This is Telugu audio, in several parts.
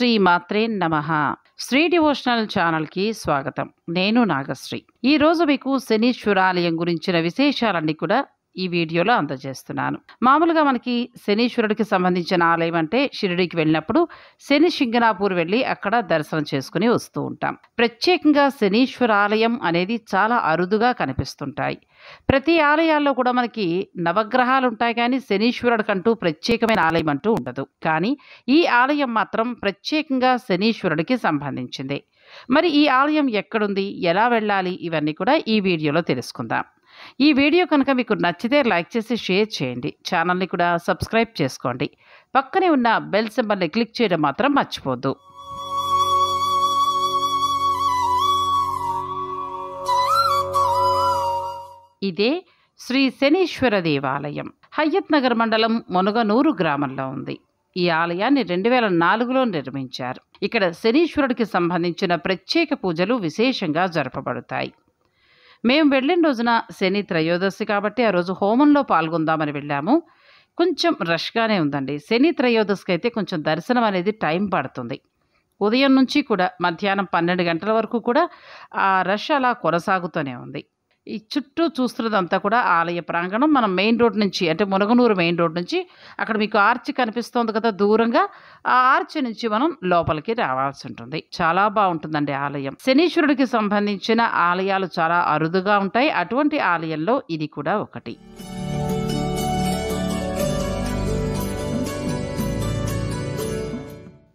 శ్రీ మాత్రే నమ శ్రీ డివోషనల్ ఛానల్కి స్వాగతం నేను నాగశ్రీ ఈరోజు మీకు శనీశ్వరాలయం గురించిన విశేషాలన్నీ కూడా ఈ వీడియోలో అందజేస్తున్నాను మామూలుగా మనకి శనీశ్వరుడికి సంబంధించిన ఆలయం అంటే షిరిడికి వెళ్ళినప్పుడు శని సింగనాపూర్ వెళ్ళి అక్కడ దర్శనం చేసుకుని వస్తూ ఉంటాం ప్రత్యేకంగా శనీశ్వర ఆలయం అనేది చాలా అరుదుగా కనిపిస్తుంటాయి ప్రతి ఆలయాల్లో కూడా మనకి నవగ్రహాలు ఉంటాయి కానీ శనీశ్వరుడికంటూ ప్రత్యేకమైన ఆలయం అంటూ ఉండదు కానీ ఈ ఆలయం మాత్రం ప్రత్యేకంగా శనీశ్వరుడికి సంబంధించింది మరి ఈ ఆలయం ఎక్కడుంది ఎలా వెళ్ళాలి ఇవన్నీ కూడా ఈ వీడియోలో తెలుసుకుందాం ఈ వీడియో కనుక మీకు నచ్చితే లైక్ చేసి షేర్ చేయండి ఛానల్ని కూడా సబ్స్క్రైబ్ చేసుకోండి పక్కనే ఉన్న బెల్ సింబల్ని క్లిక్ చేయడం మాత్రం మర్చిపోద్దు ఇదే శ్రీ శనీశ్వర దేవాలయం హయ్యత్ నగర్ మండలం మునగనూరు గ్రామంలో ఉంది ఈ ఆలయాన్ని రెండు వేల నాలుగులో నిర్మించారు ఇక్కడ శనీశ్వరుడికి సంబంధించిన ప్రత్యేక పూజలు విశేషంగా జరపబడతాయి మేము వెళ్ళిన రోజున శని త్రయోదశి కాబట్టి ఆ రోజు హోమంలో పాల్గొందామని వెళ్ళాము కొంచెం రష్గానే ఉందండి శని త్రయోదశికి అయితే కొంచెం దర్శనం అనేది టైం పడుతుంది ఉదయం నుంచి కూడా మధ్యాహ్నం పన్నెండు గంటల వరకు కూడా ఆ రష్ అలా కొనసాగుతూనే ఉంది ఈ చుట్టూ చూస్తున్నదంతా కూడా ఆలయ ప్రాంగణం మనం మెయిన్ రోడ్ నుంచి అంటే మునగనూరు మెయిన్ రోడ్ నుంచి అక్కడ మీకు ఆర్చ్ కనిపిస్తోంది కదా దూరంగా ఆ ఆర్చ్ నుంచి మనం లోపలికి రావాల్సి ఉంటుంది చాలా బాగుంటుందండి ఆలయం శనీశ్వరుడికి సంబంధించిన ఆలయాలు చాలా అరుదుగా ఉంటాయి అటువంటి ఆలయంలో ఇది కూడా ఒకటి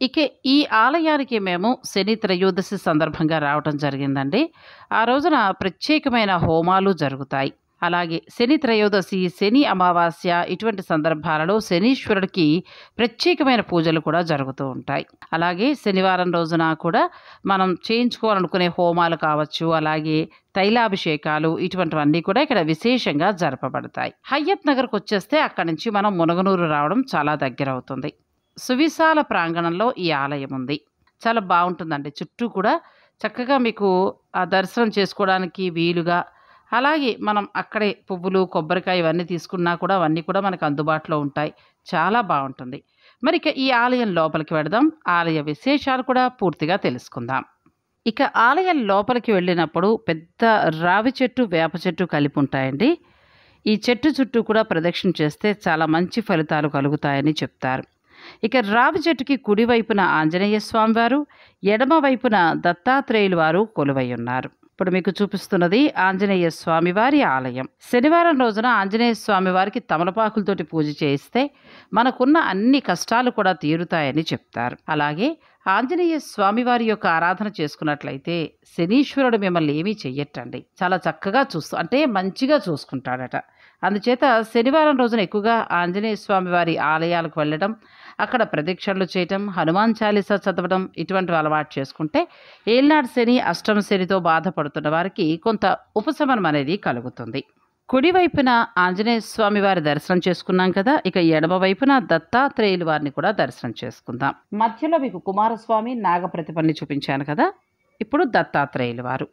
ఇక ఈ ఆలయానికి మేము శని త్రయోదశి సందర్భంగా రావటం జరిగిందండి ఆ రోజున ప్రత్యేకమైన హోమాలు జరుగుతాయి అలాగే శని త్రయోదశి శని అమావాస్య ఇటువంటి సందర్భాలలో శనీశ్వరుడికి ప్రత్యేకమైన పూజలు కూడా జరుగుతూ ఉంటాయి అలాగే శనివారం రోజున కూడా మనం చేయించుకోవాలనుకునే హోమాలు కావచ్చు అలాగే తైలాభిషేకాలు ఇటువంటివన్నీ కూడా ఇక్కడ విశేషంగా జరపబడతాయి హయ్యత్ నగర్కి వచ్చేస్తే అక్కడి నుంచి మనం మునగనూరు రావడం చాలా దగ్గర అవుతుంది సువిశాల ప్రాంగణంలో ఈ ఆలయం ఉంది చాలా బాగుంటుందండి చుట్టూ కూడా చక్కగా మీకు ఆ దర్శనం చేసుకోవడానికి వీలుగా అలాగే మనం అక్కడే పువ్వులు కొబ్బరికాయ ఇవన్నీ తీసుకున్నా కూడా అవన్నీ కూడా మనకు అందుబాటులో ఉంటాయి చాలా బాగుంటుంది మరి ఇక ఈ ఆలయం లోపలికి వెడదాం ఆలయ విశేషాలు కూడా పూర్తిగా తెలుసుకుందాం ఇక ఆలయం లోపలికి వెళ్ళినప్పుడు పెద్ద రావి చెట్టు వేప చెట్టు కలిపి ఉంటాయండి ఈ చెట్టు చుట్టూ కూడా ప్రదక్షిణ చేస్తే చాలా మంచి ఫలితాలు కలుగుతాయని చెప్తారు ఇక రావి జట్టుకి కుడివైపున ఆంజనేయ స్వామివారు ఎడమవైపున దత్తాత్రేయులు వారు కొలువై ఉన్నారు ఇప్పుడు మీకు చూపిస్తున్నది ఆంజనేయ స్వామివారి ఆలయం శనివారం రోజున ఆంజనేయ స్వామివారికి తమలపాకులతోటి పూజ చేయిస్తే మనకున్న అన్ని కష్టాలు కూడా తీరుతాయని చెప్తారు అలాగే ఆంజనేయ స్వామివారి యొక్క ఆరాధన చేసుకున్నట్లయితే శనీశ్వరుడు మిమ్మల్ని ఏమీ చెయ్యటండి చాలా చక్కగా చూస్తూ అంటే మంచిగా చూసుకుంటాడట అందుచేత శనివారం రోజున ఎక్కువగా ఆంజనేయ స్వామి వారి ఆలయాలకు వెళ్ళడం అక్కడ ప్రదక్షిణలు చేయటం హనుమాన్ చాలీసా చదవడం ఇటువంటివి అలవాటు చేసుకుంటే ఏల్నాడు శని అష్టమ శనితో బాధపడుతున్న వారికి కొంత ఉపశమనం అనేది కలుగుతుంది కుడివైపున ఆంజనేయ స్వామి వారి దర్శనం చేసుకున్నాం కదా ఇక ఎడమ వైపున దత్తాత్రేయులు వారిని కూడా దర్శనం చేసుకుందాం మధ్యలో మీకు కుమారస్వామి నాగప్రతిపని చూపించాను కదా ఇప్పుడు దత్తాత్రేయులు వారు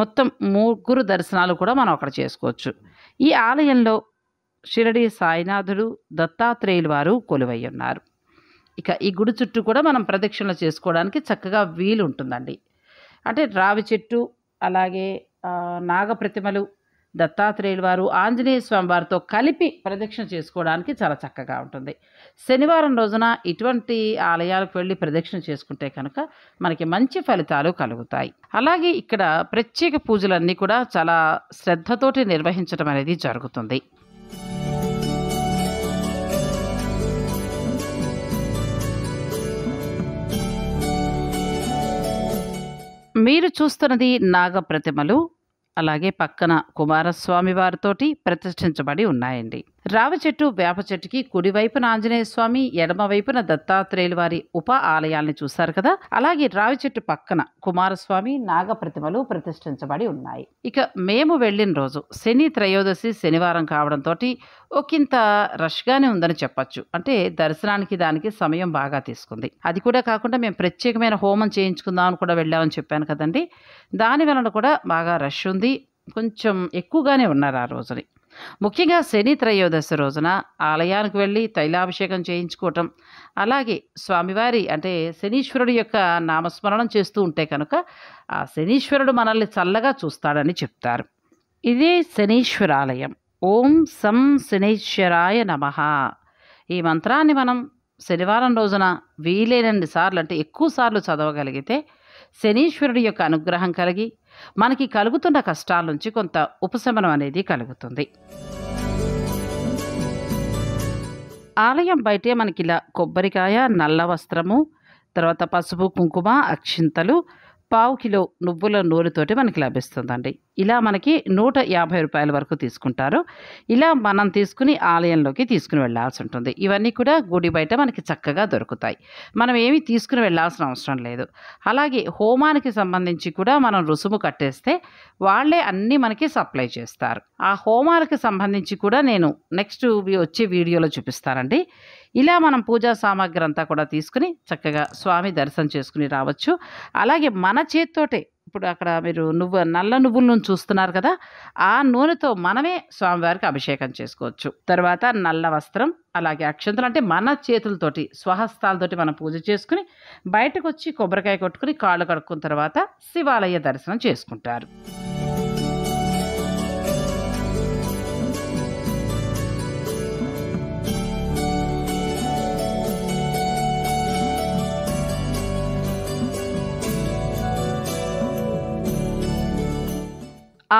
మొత్తం ముగ్గురు దర్శనాలు కూడా మనం అక్కడ చేసుకోవచ్చు ఈ ఆలయంలో షిరడి సాయినాథుడు దత్తాత్రేయులు వారు కొలువై ఉన్నారు ఇక ఈ గుడి చుట్టూ కూడా మనం ప్రదక్షిణలు చేసుకోవడానికి చక్కగా వీలు ఉంటుందండి అంటే రావి చెట్టు అలాగే నాగ ప్రతిమలు దత్తాత్రేయుల వారు ఆంజనేయ స్వామి వారితో కలిపి ప్రదక్షిణ చేసుకోవడానికి చాలా చక్కగా ఉంటుంది శనివారం రోజున ఇటువంటి ఆలయాలకు వెళ్ళి ప్రదక్షిణ చేసుకుంటే కనుక మనకి మంచి ఫలితాలు కలుగుతాయి అలాగే ఇక్కడ ప్రత్యేక పూజలన్నీ కూడా చాలా శ్రద్ధతోటి నిర్వహించడం అనేది జరుగుతుంది మీరు చూస్తున్నది నాగ ప్రతిమలు అలాగే పక్కన కుమారస్వామి వారితోటి ప్రతిష్ఠించబడి ఉన్నాయండి రావ చెట్టు వేప చెట్టుకి కుడివైపున ఆంజనేయ స్వామి ఎడమవైపున దత్తాత్రేయుల వారి ఉప ఆలయాల్ని చూశారు కదా అలాగే రావి చెట్టు పక్కన కుమారస్వామి నాగ ప్రతిమలు ప్రతిష్ఠించబడి ఉన్నాయి ఇక మేము వెళ్ళిన రోజు శని త్రయోదశి శనివారం కావడంతో ఒకంత రష్గానే ఉందని చెప్పచ్చు అంటే దర్శనానికి దానికి సమయం బాగా తీసుకుంది అది కూడా కాకుండా మేము ప్రత్యేకమైన హోమం చేయించుకుందామని కూడా వెళ్ళామని చెప్పాను కదండి దాని వలన కూడా బాగా రష్ ఉంది కొంచెం ఎక్కువగానే ఉన్నారు ఆ రోజుని ముఖ్యంగా శని త్రయోదశి రోజున ఆలయానికి వెళ్ళి తైలాభిషేకం చేయించుకోవటం అలాగే స్వామివారి అంటే శనీశ్వరుడు యొక్క నామస్మరణం చేస్తూ ఉంటే కనుక ఆ శనీశ్వరుడు మనల్ని చల్లగా చూస్తాడని చెప్తారు ఇదే శనీశ్వరాలయం ఓం సం శనీశ్వరాయ నమ ఈ మంత్రాన్ని మనం శనివారం రోజున వీలైనన్ని సార్లు అంటే ఎక్కువ సార్లు చదవగలిగితే శనీశ్వరుడి యొక్క అనుగ్రహం కలిగి మనకి కలుగుతున్న కష్టాల నుంచి కొంత ఉపశమనం అనేది కలుగుతుంది ఆలయం బయటే మనకి ఇలా కొబ్బరికాయ నల్ల వస్త్రము తర్వాత పసుపు కుంకుమ అక్షింతలు పావు కిలో నువ్వుల నూనెతోటి మనకి లభిస్తుందండి ఇలా మనకి నూట యాభై రూపాయల వరకు తీసుకుంటారు ఇలా మనం తీసుకుని ఆలయంలోకి తీసుకుని వెళ్లాల్సి ఉంటుంది ఇవన్నీ కూడా గుడి బయట మనకి చక్కగా దొరుకుతాయి మనం ఏమి తీసుకుని వెళ్లాల్సిన అవసరం లేదు అలాగే హోమానికి సంబంధించి కూడా మనం రుసుము కట్టేస్తే వాళ్ళే అన్నీ మనకి సప్లై చేస్తారు ఆ హోమాలకు సంబంధించి కూడా నేను నెక్స్ట్ వచ్చే వీడియోలో చూపిస్తానండి ఇలా మనం పూజా సామాగ్రి అంతా కూడా తీసుకుని చక్కగా స్వామి దర్శనం చేసుకుని రావచ్చు అలాగే మన చేతితోటే ఇప్పుడు అక్కడ మీరు నువ్వు నల్ల నువ్వుల నుంచి చూస్తున్నారు కదా ఆ నూనెతో మనమే స్వామివారికి అభిషేకం చేసుకోవచ్చు తర్వాత నల్ల వస్త్రం అలాగే అక్షంతలు అంటే మన చేతులతోటి స్వహస్తాలతోటి మనం పూజ చేసుకుని బయటకు వచ్చి కొబ్బరికాయ కొట్టుకుని కాళ్ళు కడుక్కున్న తర్వాత శివాలయ దర్శనం చేసుకుంటారు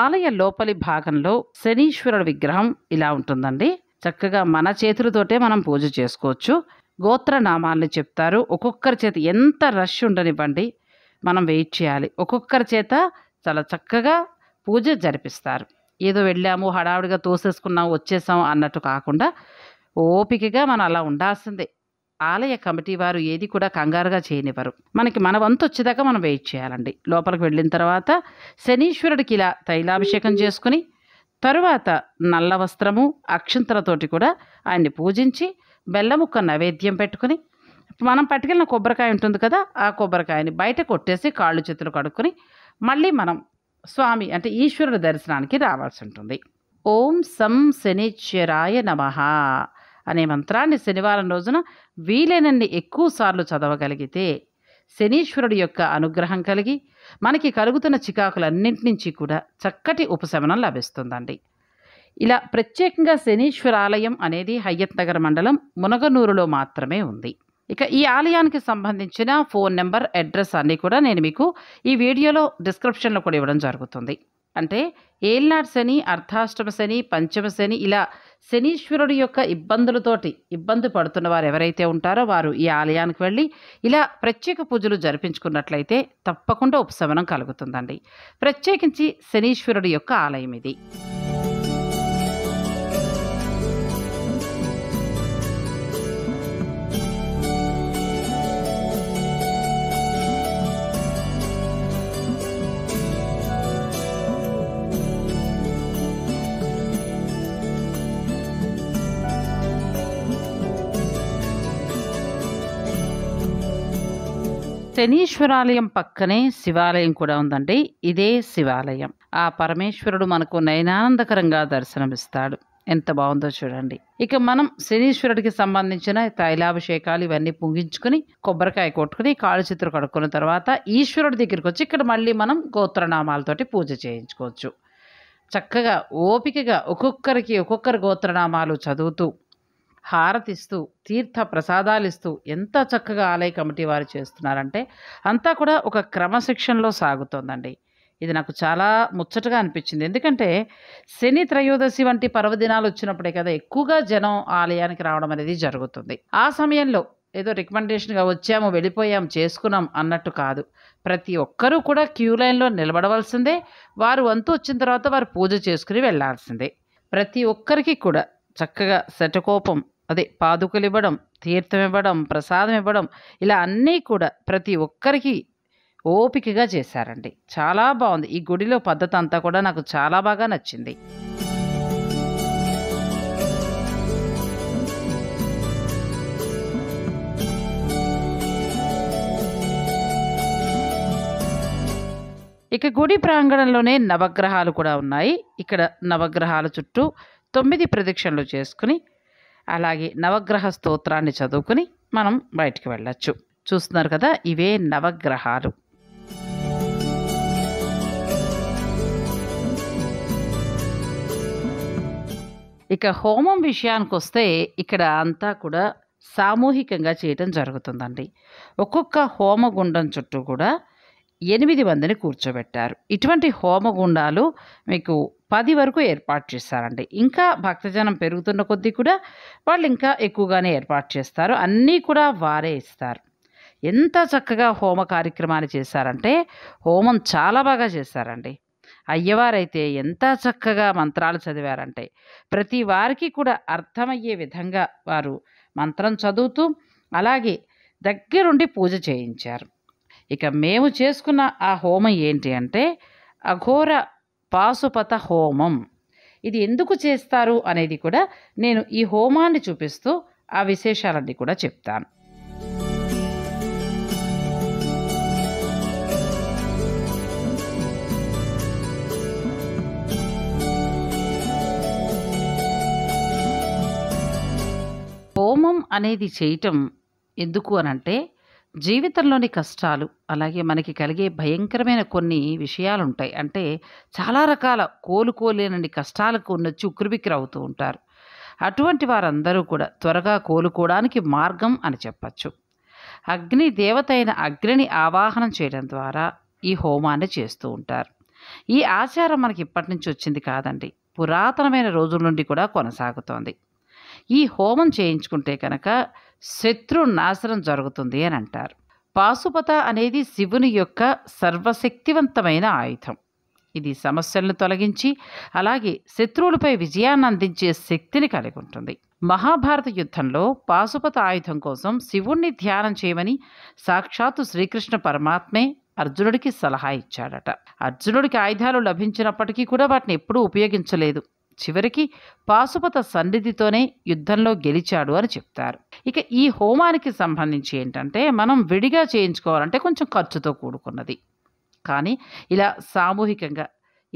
ఆలయ లోపలి భాగంలో శనీశ్వరుడు విగ్రహం ఇలా ఉంటుందండి చక్కగా మన చేతులతోటే మనం పూజ చేసుకోవచ్చు గోత్రనామాల్ని చెప్తారు ఒక్కొక్కరి చేత ఎంత రష్ ఉండనివ్వండి మనం వెయిట్ చేయాలి ఒక్కొక్కరి చేత చాలా చక్కగా పూజ జరిపిస్తారు ఏదో వెళ్ళాము హడావుడిగా తోసేసుకున్నాము వచ్చేసాము అన్నట్టు కాకుండా ఓపికగా మనం అలా ఉండాల్సిందే ఆలయ కమిటీ వారు ఏది కూడా కంగారుగా చేయనివ్వరు మనకి మన వంతు వచ్చేదాకా మనం వెయిట్ చేయాలండి లోపలికి వెళ్ళిన తర్వాత శనీశ్వరుడికి ఇలా తైలాభిషేకం చేసుకుని తరువాత నల్ల వస్త్రము అక్షంతలతోటి కూడా ఆయన్ని పూజించి బెల్లముక్క నైవేద్యం పెట్టుకుని మనం పట్టుకెళ్ళిన కొబ్బరికాయ ఉంటుంది కదా ఆ కొబ్బరికాయని బయట కొట్టేసి కాళ్ళు చేతులు కడుక్కొని మళ్ళీ మనం స్వామి అంటే ఈశ్వరుడి దర్శనానికి రావాల్సి ఉంటుంది ఓం సం శనిశ్వరాయ నమ అనే మంత్రాన్ని శనివారం రోజున వీలైనన్ని ఎక్కువసార్లు చదవగలిగితే శనీశ్వరుడి యొక్క అనుగ్రహం కలిగి మనకి కలుగుతున్న చికాకులన్నింటి నుంచి కూడా చక్కటి ఉపశమనం లభిస్తుందండి ఇలా ప్రత్యేకంగా శనీశ్వర ఆలయం అనేది హయ్యత్ నగర్ మండలం మునగనూరులో మాత్రమే ఉంది ఇక ఈ ఆలయానికి సంబంధించిన ఫోన్ నెంబర్ అడ్రస్ అన్నీ కూడా నేను మీకు ఈ వీడియోలో డిస్క్రిప్షన్లో కూడా ఇవ్వడం జరుగుతుంది అంటే ఏల్నాడు శని అర్ధాష్టమ శని పంచమ శని ఇలా శనీశ్వరుడి యొక్క ఇబ్బందులతోటి ఇబ్బంది పడుతున్న వారు ఎవరైతే ఉంటారో వారు ఈ ఆలయానికి వెళ్ళి ఇలా ప్రత్యేక పూజలు జరిపించుకున్నట్లయితే తప్పకుండా ఉపశమనం కలుగుతుందండి ప్రత్యేకించి శనీశ్వరుడి యొక్క ఆలయం ఇది శనీశ్వరాలయం పక్కనే శివాలయం కూడా ఉందండి ఇదే శివాలయం ఆ పరమేశ్వరుడు మనకు నయనానందకరంగా దర్శనమిస్తాడు ఎంత బాగుందో చూడండి ఇక మనం శనీశ్వరుడికి సంబంధించిన తైలాభిషేకాలు ఇవన్నీ పుంగించుకుని కొబ్బరికాయ కొట్టుకుని కాళ్ళు చిత్ర కడుక్కున్న తర్వాత ఈశ్వరుడి దగ్గరికి వచ్చి ఇక్కడ మళ్ళీ మనం గోత్రనామాలతోటి పూజ చేయించుకోవచ్చు చక్కగా ఓపికగా ఒక్కొక్కరికి ఒక్కొక్కరి గోత్రనామాలు చదువుతూ హారతిస్తూ తీర్థ ప్రసాదాలిస్తూ ఎంత చక్కగా ఆలయ కమిటీ వారు చేస్తున్నారంటే అంతా కూడా ఒక క్రమశిక్షణలో సాగుతోందండి ఇది నాకు చాలా ముచ్చటగా అనిపించింది ఎందుకంటే శని త్రయోదశి వంటి పర్వదినాలు వచ్చినప్పుడే కదా ఎక్కువగా జనం ఆలయానికి రావడం అనేది జరుగుతుంది ఆ సమయంలో ఏదో రికమెండేషన్గా వచ్చాము వెళ్ళిపోయాము చేసుకున్నాం అన్నట్టు కాదు ప్రతి ఒక్కరూ కూడా క్యూ లైన్లో నిలబడవలసిందే వారు వంతు వచ్చిన తర్వాత వారు పూజ చేసుకుని వెళ్లాల్సిందే ప్రతి ఒక్కరికి కూడా చక్కగా శటకోపం అదే పాదుకలు ఇవ్వడం తీర్థం ఇవ్వడం ప్రసాదం ఇవ్వడం ఇలా అన్నీ కూడా ప్రతి ఒక్కరికి ఓపికగా చేశారండి చాలా బాగుంది ఈ గుడిలో పద్ధతి అంతా కూడా నాకు చాలా బాగా నచ్చింది ఇక గుడి ప్రాంగణంలోనే నవగ్రహాలు కూడా ఉన్నాయి ఇక్కడ నవగ్రహాల చుట్టూ తొమ్మిది ప్రదక్షిణలు చేసుకుని అలాగే నవగ్రహ స్తోత్రాన్ని చదువుకుని మనం బయటికి వెళ్ళచ్చు చూస్తున్నారు కదా ఇవే నవగ్రహాలు ఇక హోమం విషయానికి వస్తే ఇక్కడ అంతా కూడా సామూహికంగా చేయటం జరుగుతుందండి ఒక్కొక్క హోమగుండం చుట్టూ కూడా ఎనిమిది మందిని కూర్చోబెట్టారు ఇటువంటి హోమగుండాలు మీకు పది వరకు ఏర్పాటు చేస్తారండి ఇంకా భక్తజనం పెరుగుతున్న కొద్దీ కూడా వాళ్ళు ఇంకా ఎక్కువగానే ఏర్పాటు చేస్తారు అన్నీ కూడా వారే ఇస్తారు ఎంత చక్కగా హోమ కార్యక్రమాన్ని చేశారంటే హోమం చాలా బాగా చేశారండి అయ్యవారైతే ఎంత చక్కగా మంత్రాలు చదివారంటే ప్రతి వారికి కూడా అర్థమయ్యే విధంగా వారు మంత్రం చదువుతూ అలాగే దగ్గరుండి పూజ చేయించారు ఇక మేము చేసుకున్న ఆ హోమం ఏంటి అంటే అఘోర పాశుపత హోమం ఇది ఎందుకు చేస్తారు అనేది కూడా నేను ఈ హోమాన్ని చూపిస్తూ ఆ విశేషాలన్నీ కూడా చెప్తాను హోమం అనేది చేయటం ఎందుకు అనంటే జీవితంలోని కష్టాలు అలాగే మనకి కలిగే భయంకరమైన కొన్ని విషయాలు ఉంటాయి అంటే చాలా రకాల కోలుకోలేనని కష్టాలకు ఉన్న ఉక్కిరిబిక్కిరి అవుతూ ఉంటారు అటువంటి వారందరూ కూడా త్వరగా కోలుకోవడానికి మార్గం అని చెప్పచ్చు అగ్ని దేవత అయిన అగ్నిని ఆవాహనం చేయడం ద్వారా ఈ హోమాన్ని చేస్తూ ఉంటారు ఈ ఆచారం మనకి ఇప్పటి నుంచి వచ్చింది కాదండి పురాతనమైన రోజుల నుండి కూడా కొనసాగుతోంది ఈ హోమం చేయించుకుంటే కనుక శత్రు నాశనం జరుగుతుంది అని అంటారు పాశుపత అనేది శివుని యొక్క సర్వశక్తివంతమైన ఆయుధం ఇది సమస్యలను తొలగించి అలాగే శత్రువులపై విజయాన్ని అందించే శక్తిని కలిగి ఉంటుంది మహాభారత యుద్ధంలో పాశుపత ఆయుధం కోసం శివుణ్ణి ధ్యానం చేయమని సాక్షాత్తు శ్రీకృష్ణ పరమాత్మే అర్జునుడికి సలహా ఇచ్చాడట అర్జునుడికి ఆయుధాలు లభించినప్పటికీ కూడా వాటిని ఎప్పుడూ ఉపయోగించలేదు చివరికి పాశుపత సన్నిధితోనే యుద్ధంలో గెలిచాడు అని చెప్తారు ఇక ఈ హోమానికి సంబంధించి ఏంటంటే మనం విడిగా చేయించుకోవాలంటే కొంచెం ఖర్చుతో కూడుకున్నది కానీ ఇలా సామూహికంగా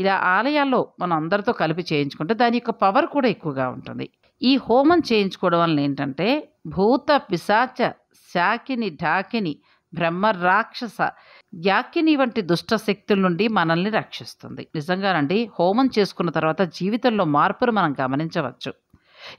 ఇలా ఆలయాల్లో మనం అందరితో కలిపి చేయించుకుంటే దాని యొక్క పవర్ కూడా ఎక్కువగా ఉంటుంది ఈ హోమం చేయించుకోవడం వల్ల ఏంటంటే భూత పిశాచ శాకిని ఢాకిని బ్రహ్మ రాక్షస యాకిని వంటి దుష్ట శక్తుల నుండి మనల్ని రక్షిస్తుంది నిజంగానండి హోమం చేసుకున్న తర్వాత జీవితంలో మార్పును మనం గమనించవచ్చు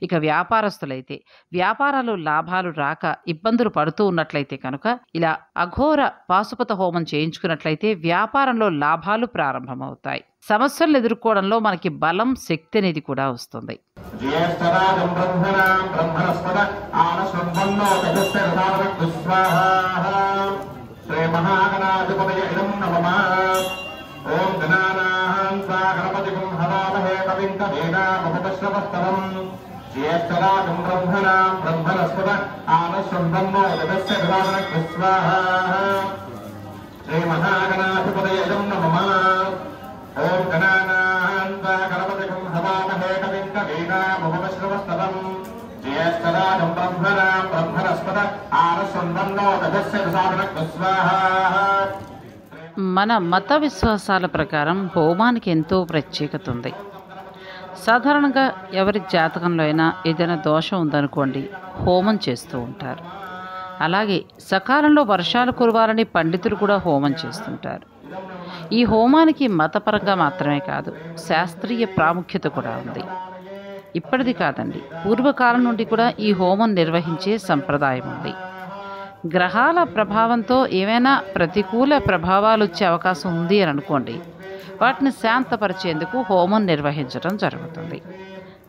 ఇక వ్యాపారస్తులైతే వ్యాపారాలు లాభాలు రాక ఇబ్బందులు పడుతూ ఉన్నట్లయితే కనుక ఇలా అఘోర పాశుపత హోమం చేయించుకున్నట్లయితే వ్యాపారంలో లాభాలు ప్రారంభమవుతాయి సమస్యలను ఎదుర్కోవడంలో మనకి బలం శక్తి అనేది కూడా వస్తుంది श्रीमहागणाधिपतय इदम् नमः ॐ गणानाम् सा गणपतिकम् हवामहे कविम् कवीनामुपश्रवस्तवम् ज्येष्ठराजम् ब्रह्मणाम् ब्रह्मणस्पद आनश्वम् ब्रह्मो जगस्य गणानस्वाहा श्रीमहागणाधिपतय इदम् नमः ॐ गणानाम् सा गणपतिकम् हवामहे कविम् कवीनामुप మన మత విశ్వాసాల ప్రకారం హోమానికి ఎంతో ప్రత్యేకత ఉంది సాధారణంగా ఎవరి జాతకంలో అయినా ఏదైనా దోషం ఉందనుకోండి హోమం చేస్తూ ఉంటారు అలాగే సకాలంలో వర్షాలు కురవాలని పండితులు కూడా హోమం చేస్తుంటారు ఈ హోమానికి మతపరంగా మాత్రమే కాదు శాస్త్రీయ ప్రాముఖ్యత కూడా ఉంది ఇప్పటిది కాదండి పూర్వకాలం నుండి కూడా ఈ హోమం నిర్వహించే సంప్రదాయం ఉంది గ్రహాల ప్రభావంతో ఏమైనా ప్రతికూల ప్రభావాలు వచ్చే అవకాశం ఉంది అని అనుకోండి వాటిని శాంతపరిచేందుకు హోమం నిర్వహించడం జరుగుతుంది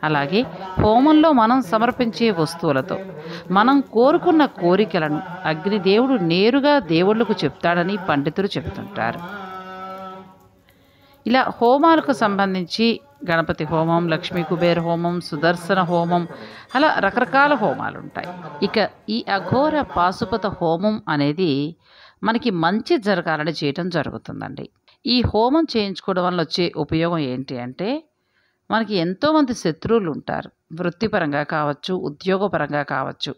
అలాగే హోమంలో మనం సమర్పించే వస్తువులతో మనం కోరుకున్న కోరికలను అగ్నిదేవుడు నేరుగా దేవుళ్లకు చెప్తాడని పండితులు చెబుతుంటారు ఇలా హోమాలకు సంబంధించి గణపతి హోమం లక్ష్మీ కుబేర్ హోమం సుదర్శన హోమం అలా రకరకాల హోమాలు ఉంటాయి ఇక ఈ అఘోర పాశుపత హోమం అనేది మనకి మంచి జరగాలని చేయటం జరుగుతుందండి ఈ హోమం చేయించుకోవడం వల్ల వచ్చే ఉపయోగం ఏంటి అంటే మనకి ఎంతోమంది శత్రువులు ఉంటారు వృత్తిపరంగా కావచ్చు ఉద్యోగపరంగా కావచ్చు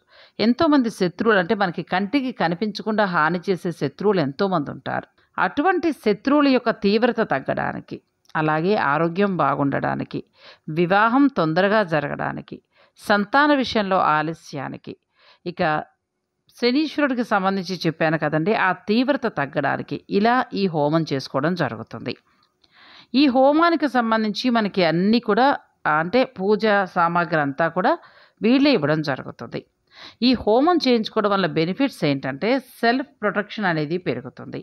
ఎంతోమంది శత్రువులు అంటే మనకి కంటికి కనిపించకుండా హాని చేసే శత్రువులు ఎంతోమంది ఉంటారు అటువంటి శత్రువుల యొక్క తీవ్రత తగ్గడానికి అలాగే ఆరోగ్యం బాగుండడానికి వివాహం తొందరగా జరగడానికి సంతాన విషయంలో ఆలస్యానికి ఇక శనీశ్వరుడికి సంబంధించి చెప్పాను కదండి ఆ తీవ్రత తగ్గడానికి ఇలా ఈ హోమం చేసుకోవడం జరుగుతుంది ఈ హోమానికి సంబంధించి మనకి అన్నీ కూడా అంటే పూజ సామాగ్రి అంతా కూడా వీళ్ళే ఇవ్వడం జరుగుతుంది ఈ హోమం చేయించుకోవడం వల్ల బెనిఫిట్స్ ఏంటంటే సెల్ఫ్ ప్రొటెక్షన్ అనేది పెరుగుతుంది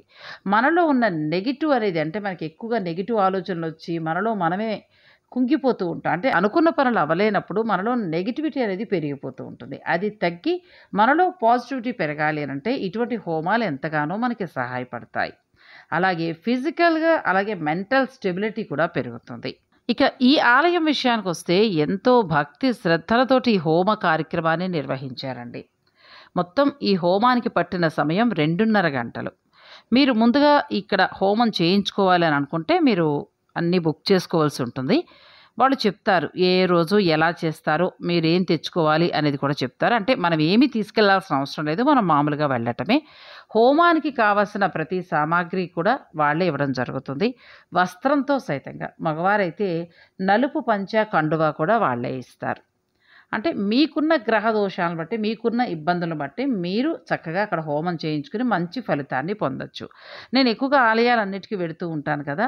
మనలో ఉన్న నెగిటివ్ అనేది అంటే మనకి ఎక్కువగా నెగిటివ్ ఆలోచనలు వచ్చి మనలో మనమే కుంగిపోతూ ఉంటాం అంటే అనుకున్న పనులు అవ్వలేనప్పుడు మనలో నెగిటివిటీ అనేది పెరిగిపోతూ ఉంటుంది అది తగ్గి మనలో పాజిటివిటీ పెరగాలి అంటే ఇటువంటి హోమాలు ఎంతగానో మనకి సహాయపడతాయి అలాగే ఫిజికల్గా అలాగే మెంటల్ స్టెబిలిటీ కూడా పెరుగుతుంది ఇక ఈ ఆలయం విషయానికి వస్తే ఎంతో భక్తి శ్రద్ధలతోటి ఈ హోమ కార్యక్రమాన్ని నిర్వహించారండి మొత్తం ఈ హోమానికి పట్టిన సమయం రెండున్నర గంటలు మీరు ముందుగా ఇక్కడ హోమం చేయించుకోవాలి అని అనుకుంటే మీరు అన్నీ బుక్ చేసుకోవాల్సి ఉంటుంది వాళ్ళు చెప్తారు ఏ రోజు ఎలా చేస్తారో ఏం తెచ్చుకోవాలి అనేది కూడా చెప్తారు అంటే మనం ఏమి తీసుకెళ్లాల్సిన అవసరం లేదు మనం మామూలుగా వెళ్ళటమే హోమానికి కావాల్సిన ప్రతి సామాగ్రి కూడా వాళ్ళే ఇవ్వడం జరుగుతుంది వస్త్రంతో సైతంగా మగవారైతే నలుపు పంచ కండువా కూడా వాళ్ళే ఇస్తారు అంటే మీకున్న గ్రహ దోషాలను బట్టి మీకున్న ఇబ్బందులను బట్టి మీరు చక్కగా అక్కడ హోమం చేయించుకుని మంచి ఫలితాన్ని పొందొచ్చు నేను ఎక్కువగా ఆలయాలన్నిటికీ వెళుతూ ఉంటాను కదా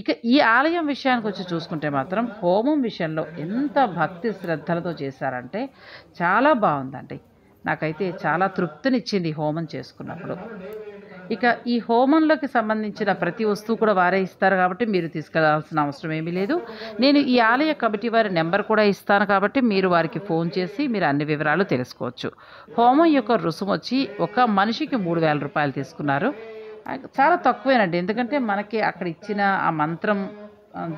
ఇక ఈ ఆలయం విషయానికి వచ్చి చూసుకుంటే మాత్రం హోమం విషయంలో ఎంత భక్తి శ్రద్ధలతో చేశారంటే చాలా బాగుందండి నాకైతే చాలా తృప్తినిచ్చింది హోమం చేసుకున్నప్పుడు ఇక ఈ హోమంలోకి సంబంధించిన ప్రతి వస్తువు కూడా వారే ఇస్తారు కాబట్టి మీరు తీసుకెళ్లాల్సిన అవసరం ఏమీ లేదు నేను ఈ ఆలయ కమిటీ వారి నెంబర్ కూడా ఇస్తాను కాబట్టి మీరు వారికి ఫోన్ చేసి మీరు అన్ని వివరాలు తెలుసుకోవచ్చు హోమం యొక్క రుసుము వచ్చి ఒక మనిషికి మూడు వేల రూపాయలు తీసుకున్నారు చాలా తక్కువేనండి ఎందుకంటే మనకి అక్కడ ఇచ్చిన ఆ మంత్రం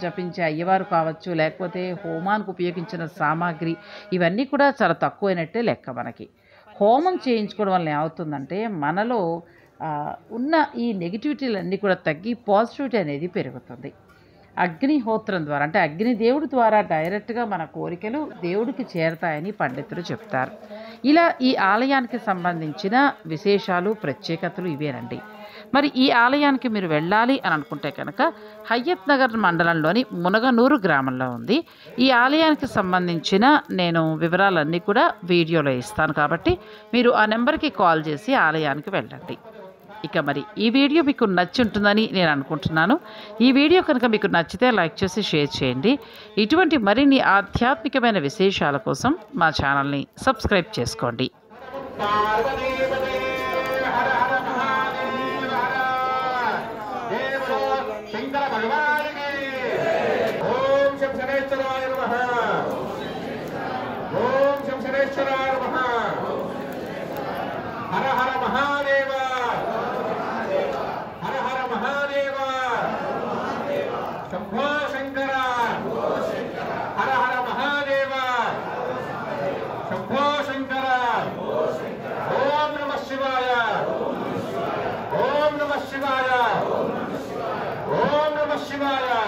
జపించే అయ్యవారు కావచ్చు లేకపోతే హోమానికి ఉపయోగించిన సామాగ్రి ఇవన్నీ కూడా చాలా తక్కువైనట్టే లెక్క మనకి హోమం చేయించుకోవడం వల్ల ఏమవుతుందంటే మనలో ఉన్న ఈ నెగిటివిటీలన్నీ కూడా తగ్గి పాజిటివిటీ అనేది పెరుగుతుంది అగ్నిహోత్రం ద్వారా అంటే అగ్నిదేవుడి ద్వారా డైరెక్ట్గా మన కోరికలు దేవుడికి చేరతాయని పండితులు చెప్తారు ఇలా ఈ ఆలయానికి సంబంధించిన విశేషాలు ప్రత్యేకతలు ఇవేనండి మరి ఈ ఆలయానికి మీరు వెళ్ళాలి అని అనుకుంటే కనుక హయ్యత్ నగర్ మండలంలోని మునగనూరు గ్రామంలో ఉంది ఈ ఆలయానికి సంబంధించిన నేను వివరాలన్నీ కూడా వీడియోలో ఇస్తాను కాబట్టి మీరు ఆ నెంబర్కి కాల్ చేసి ఆలయానికి వెళ్ళండి ఇక మరి ఈ వీడియో మీకు నచ్చి ఉంటుందని నేను అనుకుంటున్నాను ఈ వీడియో కనుక మీకు నచ్చితే లైక్ చేసి షేర్ చేయండి ఇటువంటి మరిన్ని ఆధ్యాత్మికమైన విశేషాల కోసం మా ఛానల్ని సబ్స్క్రైబ్ చేసుకోండి शिवाय